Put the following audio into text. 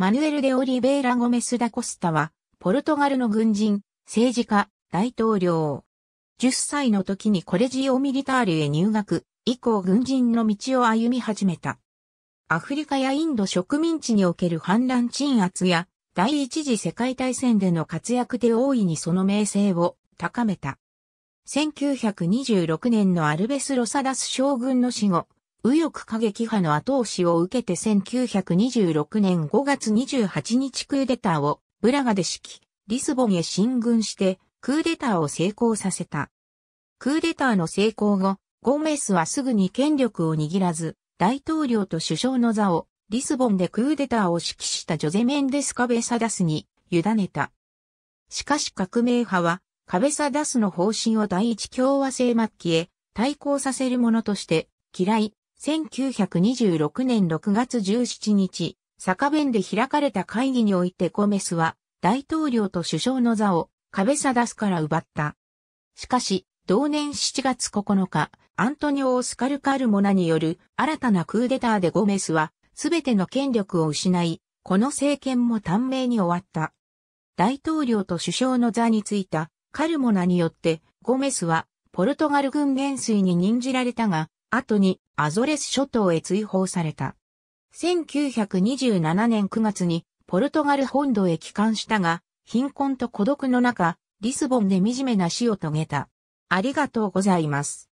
マヌエル・デ・オリベイラ・ゴメス・ダ・コスタは、ポルトガルの軍人、政治家、大統領。10歳の時にコレジオ・ミリタールへ入学、以降軍人の道を歩み始めた。アフリカやインド植民地における反乱鎮圧や、第一次世界大戦での活躍で大いにその名声を高めた。1926年のアルベス・ロサダス将軍の死後、右翼過激派の後押しを受けて1926年5月28日クーデターをブラガで指揮、リスボンへ進軍してクーデターを成功させた。クーデターの成功後、ゴーメスはすぐに権力を握らず、大統領と首相の座をリスボンでクーデターを指揮したジョゼメンデス・カベサダスに委ねた。しかし革命派はカベサダスの方針を第一共和制末期へ対抗させるものとして嫌い、1926年6月17日、坂弁で開かれた会議においてコメスは、大統領と首相の座を、壁サダスから奪った。しかし、同年7月9日、アントニオ・オスカル・カルモナによる新たなクーデターでゴメスは、すべての権力を失い、この政権も短命に終わった。大統領と首相の座についたカルモナによって、ゴメスは、ポルトガル軍元帥に任じられたが、後にアゾレス諸島へ追放された。1927年9月にポルトガル本土へ帰還したが、貧困と孤独の中、リスボンで惨めな死を遂げた。ありがとうございます。